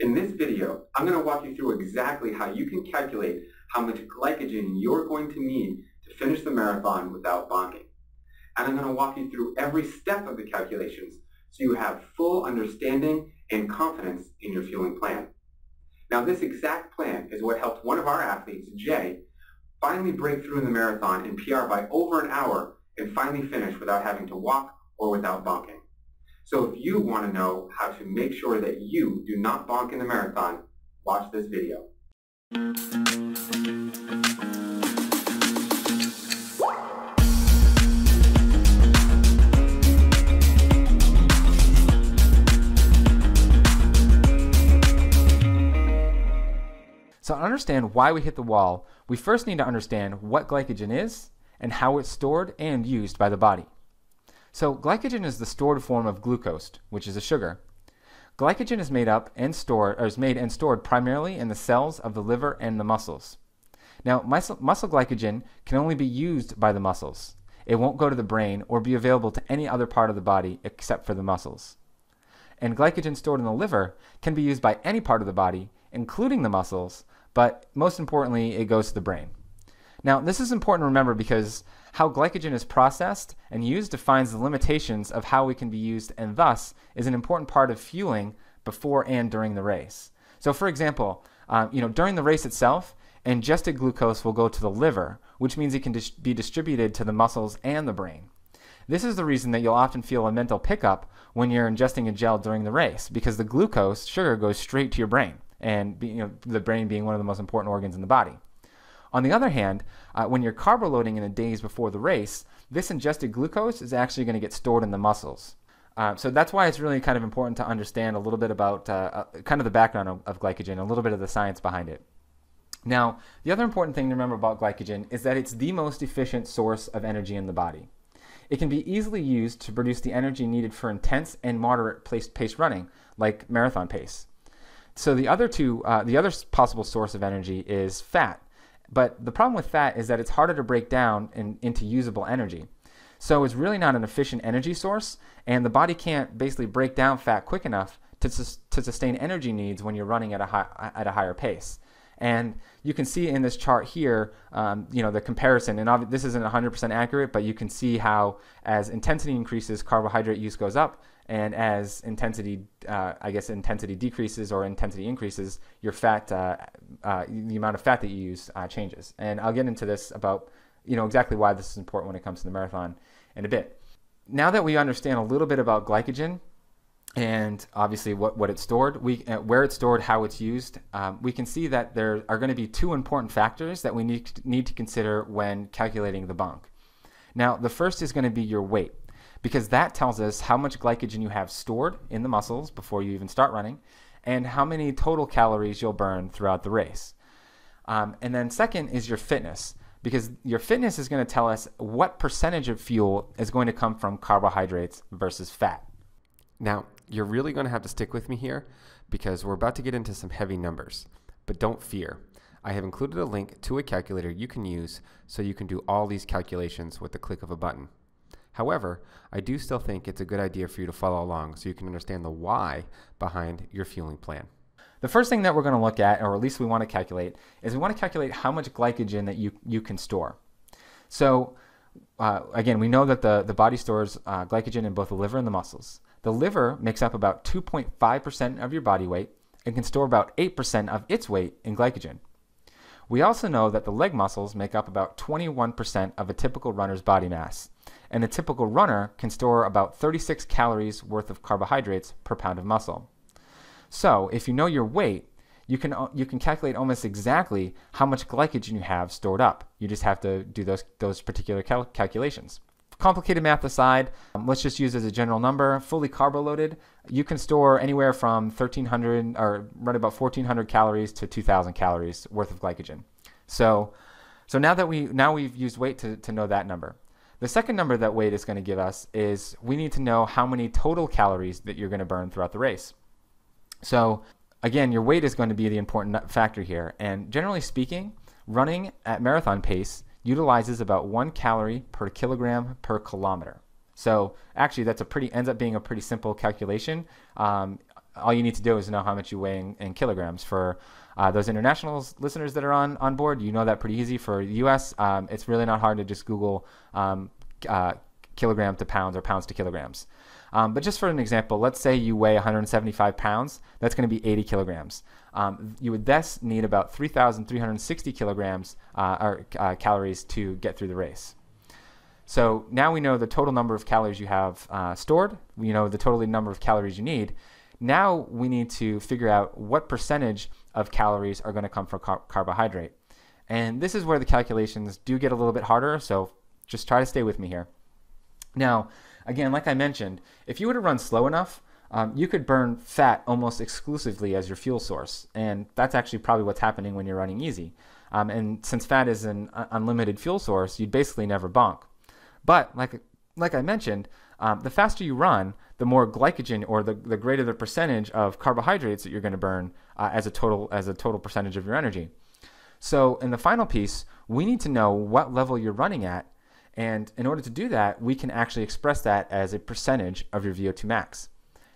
In this video, I'm going to walk you through exactly how you can calculate how much glycogen you're going to need to finish the marathon without bonking. And I'm going to walk you through every step of the calculations so you have full understanding and confidence in your fueling plan. Now this exact plan is what helped one of our athletes, Jay, finally break through in the marathon and PR by over an hour and finally finish without having to walk or without bonking. So if you want to know how to make sure that you do not bonk in the marathon, watch this video. So to understand why we hit the wall, we first need to understand what glycogen is and how it's stored and used by the body. So glycogen is the stored form of glucose, which is a sugar. Glycogen is made up and stored, or is made and stored primarily in the cells of the liver and the muscles. Now, muscle, muscle glycogen can only be used by the muscles. It won't go to the brain or be available to any other part of the body except for the muscles. And glycogen stored in the liver can be used by any part of the body, including the muscles, but most importantly, it goes to the brain. Now, this is important to remember because how glycogen is processed and used defines the limitations of how we can be used and thus is an important part of fueling before and during the race. So for example, um, you know, during the race itself, ingested glucose will go to the liver, which means it can dis be distributed to the muscles and the brain. This is the reason that you'll often feel a mental pickup when you're ingesting a gel during the race because the glucose, sugar, goes straight to your brain and be, you know, the brain being one of the most important organs in the body. On the other hand, uh, when you're carb loading in the days before the race, this ingested glucose is actually going to get stored in the muscles. Uh, so that's why it's really kind of important to understand a little bit about uh, uh, kind of the background of, of glycogen, a little bit of the science behind it. Now, the other important thing to remember about glycogen is that it's the most efficient source of energy in the body. It can be easily used to produce the energy needed for intense and moderate pace running, like marathon pace. So the other two, uh, the other possible source of energy is fat. But the problem with fat is that it's harder to break down in, into usable energy. So it's really not an efficient energy source, and the body can't basically break down fat quick enough to, to sustain energy needs when you're running at a, at a higher pace. And you can see in this chart here, um, you know, the comparison, and this isn't 100% accurate, but you can see how as intensity increases, carbohydrate use goes up, and as intensity, uh, I guess, intensity decreases or intensity increases, your fat, uh, uh, the amount of fat that you use uh, changes. And I'll get into this about, you know, exactly why this is important when it comes to the marathon in a bit. Now that we understand a little bit about glycogen, and obviously what, what it's stored, we, uh, where it's stored, how it's used, um, we can see that there are going to be two important factors that we need to, need to consider when calculating the bonk. Now, the first is going to be your weight, because that tells us how much glycogen you have stored in the muscles before you even start running, and how many total calories you'll burn throughout the race. Um, and then second is your fitness, because your fitness is going to tell us what percentage of fuel is going to come from carbohydrates versus fat. Now, you're really going to have to stick with me here because we're about to get into some heavy numbers. But don't fear. I have included a link to a calculator you can use so you can do all these calculations with the click of a button. However, I do still think it's a good idea for you to follow along so you can understand the why behind your fueling plan. The first thing that we're going to look at, or at least we want to calculate, is we want to calculate how much glycogen that you, you can store. So uh, again, we know that the, the body stores uh, glycogen in both the liver and the muscles. The liver makes up about 2.5% of your body weight and can store about 8% of its weight in glycogen. We also know that the leg muscles make up about 21% of a typical runner's body mass, and a typical runner can store about 36 calories worth of carbohydrates per pound of muscle. So, if you know your weight, you can, uh, you can calculate almost exactly how much glycogen you have stored up. You just have to do those, those particular cal calculations. Complicated math aside, um, let's just use as a general number. Fully carbo loaded, you can store anywhere from 1,300 or right about 1,400 calories to 2,000 calories worth of glycogen. So, so now that we now we've used weight to, to know that number. The second number that weight is going to give us is we need to know how many total calories that you're going to burn throughout the race. So again, your weight is going to be the important factor here. And generally speaking, running at marathon pace utilizes about one calorie per kilogram per kilometer. So actually, that's a pretty ends up being a pretty simple calculation. Um, all you need to do is know how much you weigh in, in kilograms. For uh, those international listeners that are on on board, you know that pretty easy. For the U.S., um, it's really not hard to just Google um, uh, kilogram to pounds or pounds to kilograms. Um, but just for an example, let's say you weigh 175 pounds, that's going to be 80 kilograms. Um, you would thus need about 3,360 kilograms uh, or uh, calories to get through the race. So now we know the total number of calories you have uh, stored. We know the total number of calories you need. Now we need to figure out what percentage of calories are going to come from car carbohydrate. And this is where the calculations do get a little bit harder, so just try to stay with me here. Now, Again, like I mentioned, if you were to run slow enough, um, you could burn fat almost exclusively as your fuel source. And that's actually probably what's happening when you're running easy. Um, and since fat is an unlimited fuel source, you'd basically never bonk. But like, like I mentioned, um, the faster you run, the more glycogen or the, the greater the percentage of carbohydrates that you're going to burn uh, as a total as a total percentage of your energy. So in the final piece, we need to know what level you're running at and in order to do that, we can actually express that as a percentage of your VO2 max.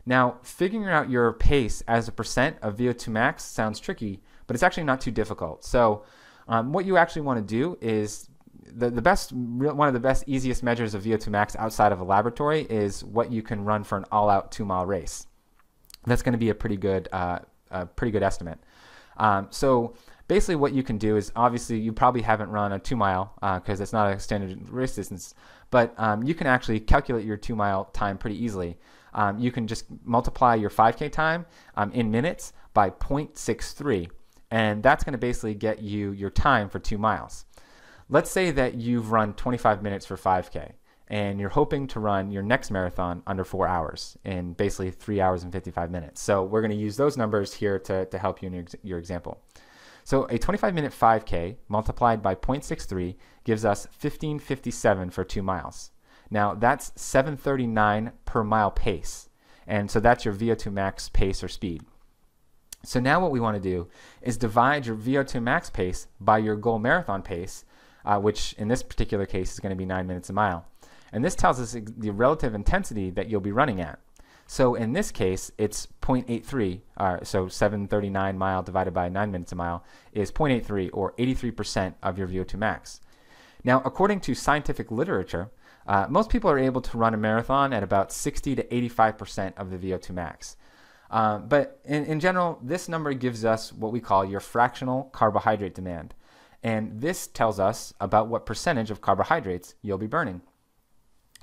Now, figuring out your pace as a percent of VO2 max sounds tricky, but it's actually not too difficult. So um, what you actually want to do is the, the best, one of the best, easiest measures of VO2 max outside of a laboratory is what you can run for an all-out two-mile race. That's going to be a pretty good, uh, a pretty good estimate. Um, so basically what you can do is obviously you probably haven't run a two mile because uh, it's not a standard race distance, but um, you can actually calculate your two mile time pretty easily. Um, you can just multiply your 5K time um, in minutes by 0.63, and that's going to basically get you your time for two miles. Let's say that you've run 25 minutes for 5K and you're hoping to run your next marathon under four hours in basically three hours and 55 minutes. So we're going to use those numbers here to, to help you in your, your example. So a 25 minute 5K multiplied by 0.63 gives us 1557 for two miles. Now that's 739 per mile pace. And so that's your VO2 max pace or speed. So now what we want to do is divide your VO2 max pace by your goal marathon pace, uh, which in this particular case is going to be nine minutes a mile. And this tells us the relative intensity that you'll be running at. So in this case, it's 0.83, uh, so 739 mile divided by 9 minutes a mile is 0.83 or 83% of your VO2 max. Now, according to scientific literature, uh, most people are able to run a marathon at about 60 to 85% of the VO2 max. Uh, but in, in general, this number gives us what we call your fractional carbohydrate demand. And this tells us about what percentage of carbohydrates you'll be burning.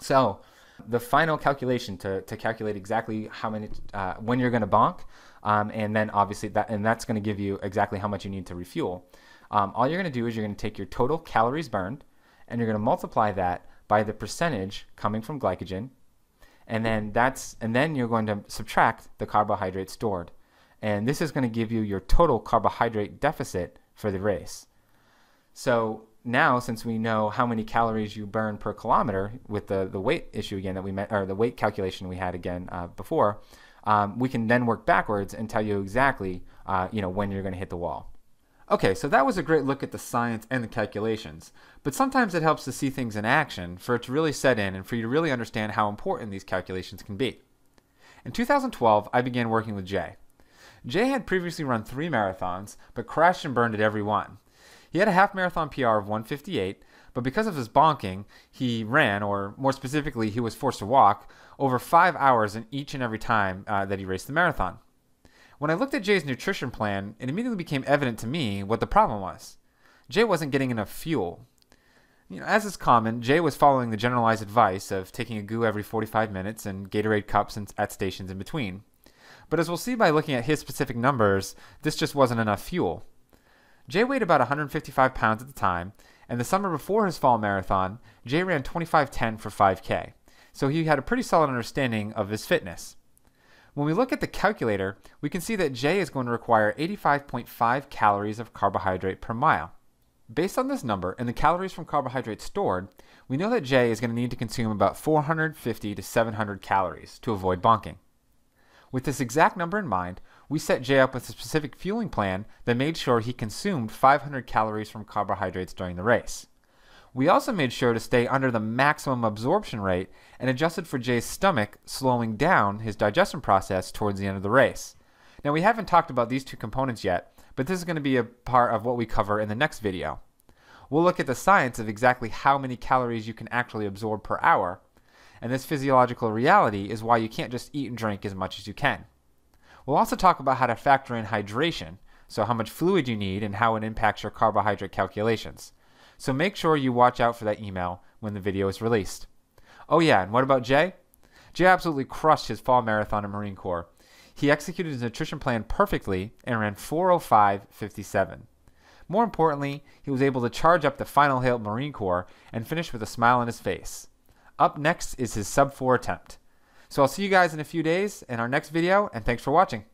So the final calculation to, to calculate exactly how many uh, when you're going to bonk, um, and then obviously that and that's going to give you exactly how much you need to refuel. Um, all you're going to do is you're going to take your total calories burned, and you're going to multiply that by the percentage coming from glycogen, and then that's and then you're going to subtract the carbohydrate stored, and this is going to give you your total carbohydrate deficit for the race. So now since we know how many calories you burn per kilometer with the, the weight issue again that we met or the weight calculation we had again uh, before um, we can then work backwards and tell you exactly uh, you know when you're going to hit the wall okay so that was a great look at the science and the calculations but sometimes it helps to see things in action for it to really set in and for you to really understand how important these calculations can be in 2012 i began working with jay jay had previously run three marathons but crashed and burned at every one he had a half marathon PR of 158, but because of his bonking, he ran, or more specifically, he was forced to walk, over five hours in each and every time uh, that he raced the marathon. When I looked at Jay's nutrition plan, it immediately became evident to me what the problem was. Jay wasn't getting enough fuel. You know, as is common, Jay was following the generalized advice of taking a goo every 45 minutes and Gatorade cups and at stations in between. But as we'll see by looking at his specific numbers, this just wasn't enough fuel. Jay weighed about 155 pounds at the time, and the summer before his fall marathon, Jay ran 25:10 for 5K, so he had a pretty solid understanding of his fitness. When we look at the calculator, we can see that Jay is going to require 85.5 calories of carbohydrate per mile. Based on this number and the calories from carbohydrates stored, we know that Jay is going to need to consume about 450 to 700 calories to avoid bonking. With this exact number in mind, we set Jay up with a specific fueling plan that made sure he consumed 500 calories from carbohydrates during the race. We also made sure to stay under the maximum absorption rate and adjusted for Jay's stomach slowing down his digestion process towards the end of the race. Now, we haven't talked about these two components yet, but this is going to be a part of what we cover in the next video. We'll look at the science of exactly how many calories you can actually absorb per hour, and this physiological reality is why you can't just eat and drink as much as you can. We'll also talk about how to factor in hydration, so how much fluid you need and how it impacts your carbohydrate calculations. So make sure you watch out for that email when the video is released. Oh yeah, and what about Jay? Jay absolutely crushed his fall marathon in Marine Corps. He executed his nutrition plan perfectly and ran 405.57. More importantly, he was able to charge up the final hill at Marine Corps and finish with a smile on his face. Up next is his sub 4 attempt. So I'll see you guys in a few days in our next video, and thanks for watching.